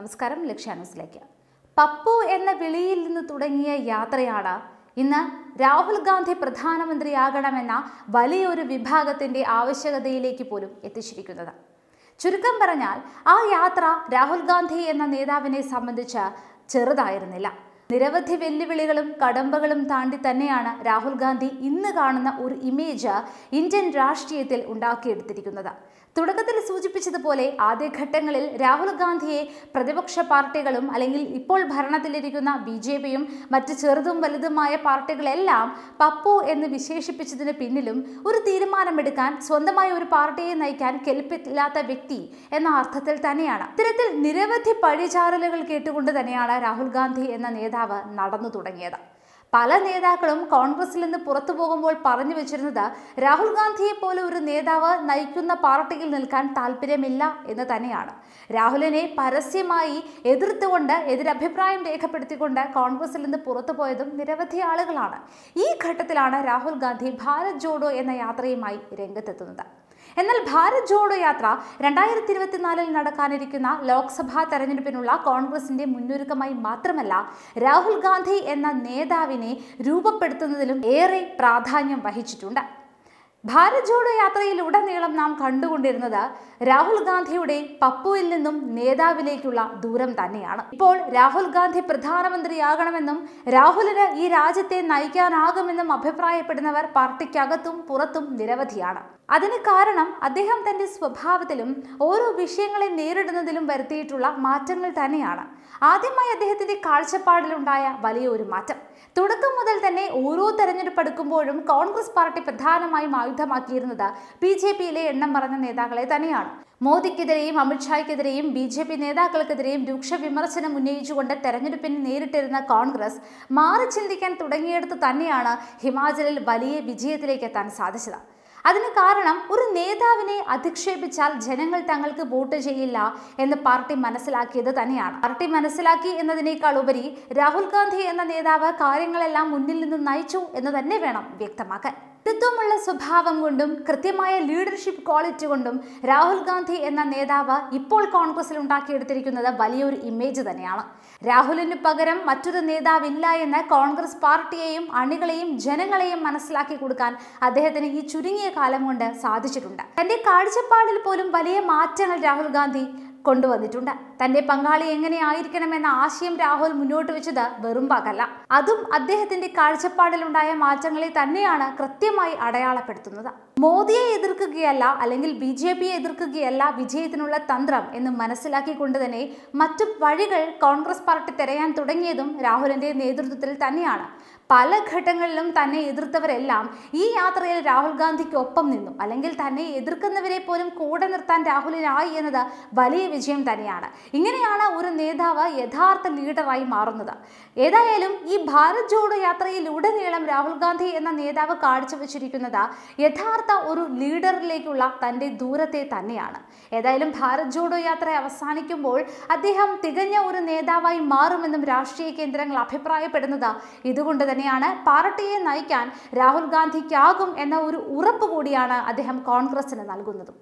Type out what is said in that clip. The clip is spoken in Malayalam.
നമസ്കാരം ലക്ഷ്യാനൂസിലേക്ക് പപ്പു എന്ന വിളിയിൽ നിന്ന് തുടങ്ങിയ യാത്രയാണ് ഇന്ന് രാഹുൽ ഗാന്ധി പ്രധാനമന്ത്രിയാകണമെന്ന വലിയൊരു വിഭാഗത്തിന്റെ ആവശ്യകതയിലേക്ക് പോലും എത്തിച്ചിരിക്കുന്നത് ചുരുക്കം പറഞ്ഞാൽ ആ യാത്ര രാഹുൽ ഗാന്ധി എന്ന നേതാവിനെ സംബന്ധിച്ച് ചെറുതായിരുന്നില്ല നിരവധി വെല്ലുവിളികളും കടമ്പകളും താണ്ടി തന്നെയാണ് രാഹുൽ ഗാന്ധി ഇന്ന് കാണുന്ന ഒരു ഇമേജ് ഇന്ത്യൻ രാഷ്ട്രീയത്തിൽ ഉണ്ടാക്കിയെടുത്തിരിക്കുന്നത് തുടക്കത്തിൽ സൂചിപ്പിച്ചതുപോലെ ആദ്യഘട്ടങ്ങളിൽ രാഹുൽ ഗാന്ധിയെ പ്രതിപക്ഷ പാർട്ടികളും അല്ലെങ്കിൽ ഇപ്പോൾ ഭരണത്തിലിരിക്കുന്ന ബി ജെ പിയും മറ്റ് ചെറുതും വലുതുമായ പാർട്ടികളെല്ലാം പപ്പു എന്ന് വിശേഷിപ്പിച്ചതിന് പിന്നിലും ഒരു തീരുമാനമെടുക്കാൻ സ്വന്തമായി ഒരു പാർട്ടിയെ നയിക്കാൻ കെൽപ്പില്ലാത്ത വ്യക്തി എന്ന അർത്ഥത്തിൽ തന്നെയാണ് ഇത്തരത്തിൽ നിരവധി പഴിചാറലുകൾ കേട്ടുകൊണ്ട് തന്നെയാണ് രാഹുൽ ഗാന്ധി എന്ന നേതാവ് നടന്നു തുടങ്ങിയത് പല നേതാക്കളും കോൺഗ്രസിൽ നിന്ന് പുറത്തു പോകുമ്പോൾ പറഞ്ഞു വെച്ചിരുന്നത് രാഹുൽ ഗാന്ധിയെ പോലെ ഒരു നേതാവ് നയിക്കുന്ന പാർട്ടിയിൽ നിൽക്കാൻ താല്പര്യമില്ല എന്ന് തന്നെയാണ് രാഹുലിനെ പരസ്യമായി എതിർത്തുകൊണ്ട് എതിരഭിപ്രായം രേഖപ്പെടുത്തിക്കൊണ്ട് കോൺഗ്രസിൽ നിന്ന് പുറത്തു പോയതും നിരവധി ആളുകളാണ് ഈ ഘട്ടത്തിലാണ് രാഹുൽ ഗാന്ധി ഭാരത് ജോഡോ എന്ന യാത്രയുമായി രംഗത്തെത്തുന്നത് എന്നാൽ ഭാരത് ജോഡോ യാത്ര രണ്ടായിരത്തി ഇരുപത്തിനാലിൽ നടക്കാനിരിക്കുന്ന ലോക്സഭാ തെരഞ്ഞെടുപ്പിനുള്ള കോൺഗ്രസിന്റെ മുന്നൊരുക്കമായി മാത്രമല്ല രാഹുൽ ഗാന്ധി എന്ന നേതാവിനെ രൂപപ്പെടുത്തുന്നതിലും ഏറെ പ്രാധാന്യം വഹിച്ചിട്ടുണ്ട് ഭാരത് ജോഡോ യാത്രയിലുടനീളം നാം കണ്ടുകൊണ്ടിരുന്നത് രാഹുൽ ഗാന്ധിയുടെ പപ്പുവിൽ നിന്നും നേതാവിലേക്കുള്ള ദൂരം തന്നെയാണ് ഇപ്പോൾ രാഹുൽ ഗാന്ധി പ്രധാനമന്ത്രിയാകണമെന്നും രാഹുലിന് ഈ രാജ്യത്തെ നയിക്കാനാകുമെന്നും അഭിപ്രായപ്പെടുന്നവർ പാർട്ടിക്കകത്തും പുറത്തും നിരവധിയാണ് അതിന് കാരണം അദ്ദേഹം തന്റെ സ്വഭാവത്തിലും ഓരോ വിഷയങ്ങളെ നേരിടുന്നതിലും വരുത്തിയിട്ടുള്ള മാറ്റങ്ങൾ തന്നെയാണ് ആദ്യമായി അദ്ദേഹത്തിന്റെ കാഴ്ചപ്പാടിലുണ്ടായ വലിയൊരു മാറ്റം തുടക്കം മുതൽ തന്നെ ഓരോ തെരഞ്ഞെടുപ്പ് എടുക്കുമ്പോഴും കോൺഗ്രസ് പാർട്ടി പ്രധാനമായും ആയുധമാക്കിയിരുന്നത് ബി ജെ പിയിലെ എണ്ണം പറഞ്ഞ നേതാക്കളെ തന്നെയാണ് മോദിക്കെതിരെയും അമിത്ഷായ്ക്കെതിരെയും ബി ജെ പി നേതാക്കൾക്കെതിരെയും രൂക്ഷ വിമർശനം ഉന്നയിച്ചുകൊണ്ട് തെരഞ്ഞെടുപ്പിനെ നേരിട്ടിരുന്ന കോൺഗ്രസ് മാറി ചിന്തിക്കാൻ തുടങ്ങിയെടുത്ത് തന്നെയാണ് ഹിമാചലിൽ വലിയ വിജയത്തിലേക്ക് എത്താൻ സാധിച്ചത് അതിന് കാരണം ഒരു നേതാവിനെ അധിക്ഷേപിച്ചാൽ ജനങ്ങൾ തങ്ങൾക്ക് വോട്ട് ചെയ്യില്ല എന്ന് പാർട്ടി മനസ്സിലാക്കിയത് തന്നെയാണ് പാർട്ടി മനസ്സിലാക്കി എന്നതിനേക്കാൾ ഉപരി രാഹുൽ ഗാന്ധി എന്ന നേതാവ് കാര്യങ്ങളെല്ലാം മുന്നിൽ നിന്ന് നയിച്ചു എന്ന് തന്നെ വേണം വ്യക്തമാക്കാൻ തത്വമുള്ള സ്വഭാവം കൊണ്ടും കൃത്യമായ ലീഡർഷിപ്പ് ക്വാളിറ്റി കൊണ്ടും രാഹുൽ ഗാന്ധി എന്ന നേതാവ് ഇപ്പോൾ കോൺഗ്രസിൽ ഉണ്ടാക്കിയെടുത്തിരിക്കുന്നത് വലിയൊരു ഇമേജ് തന്നെയാണ് രാഹുലിന് പകരം മറ്റൊരു നേതാവില്ല എന്ന് കോൺഗ്രസ് പാർട്ടിയെയും അണികളെയും ജനങ്ങളെയും മനസ്സിലാക്കി കൊടുക്കാൻ അദ്ദേഹത്തിന് ഈ ചുരുങ്ങിയ കാലം കൊണ്ട് സാധിച്ചിട്ടുണ്ട് തന്റെ കാഴ്ചപ്പാടിൽ പോലും വലിയ മാറ്റങ്ങൾ രാഹുൽ ഗാന്ധി കൊണ്ടുവന്നിട്ടുണ്ട് തന്റെ പങ്കാളി എങ്ങനെയായിരിക്കണമെന്ന ആശയം രാഹുൽ മുന്നോട്ട് വെച്ചത് വെറും പകല്ല അതും അദ്ദേഹത്തിന്റെ കാഴ്ചപ്പാടിലുണ്ടായ മാറ്റങ്ങളെ തന്നെയാണ് കൃത്യമായി അടയാളപ്പെടുത്തുന്നത് മോദിയെ എതിർക്കുകയല്ല അല്ലെങ്കിൽ ബി ജെ പിയെ എതിർക്കുകയല്ല വിജയത്തിനുള്ള തന്ത്രം എന്ന് മനസ്സിലാക്കിക്കൊണ്ട് തന്നെ മറ്റു വഴികൾ കോൺഗ്രസ് പാർട്ടി തിരയാൻ തുടങ്ങിയതും രാഹുലിന്റെ നേതൃത്വത്തിൽ തന്നെയാണ് പല ഘട്ടങ്ങളിലും തന്നെ എതിർത്തവരെല്ലാം ഈ യാത്രയിൽ രാഹുൽ ഗാന്ധിക്കൊപ്പം നിന്നു അല്ലെങ്കിൽ തന്നെ എതിർക്കുന്നവരെ പോലും കൂടെ നിർത്താൻ രാഹുലിനായി എന്നത് വലിയ വിജയം തന്നെയാണ് ഇങ്ങനെയാണ് ഒരു നേതാവ് യഥാർത്ഥ ലീഡറായി മാറുന്നത് ഏതായാലും ഈ ഭാരത് ജോഡോ യാത്രയിലുടനീളം രാഹുൽ ഗാന്ധി എന്ന നേതാവ് കാഴ്ചവെച്ചിരിക്കുന്നത് യഥാർത്ഥ ഒരു ലീഡറിലേക്കുള്ള തൻ്റെ ദൂരത്തെ തന്നെയാണ് ഏതായാലും ഭാരത് ജോഡോ യാത്ര അവസാനിക്കുമ്പോൾ അദ്ദേഹം തികഞ്ഞ ഒരു നേതാവായി മാറുമെന്നും രാഷ്ട്രീയ കേന്ദ്രങ്ങൾ അഭിപ്രായപ്പെടുന്നത് ഇതുകൊണ്ട് തന്നെയാണ് പാർട്ടിയെ നയിക്കാൻ രാഹുൽ ഗാന്ധിക്കാകും എന്ന ഒരു ഉറപ്പ് കൂടിയാണ് അദ്ദേഹം കോൺഗ്രസിന് നൽകുന്നതും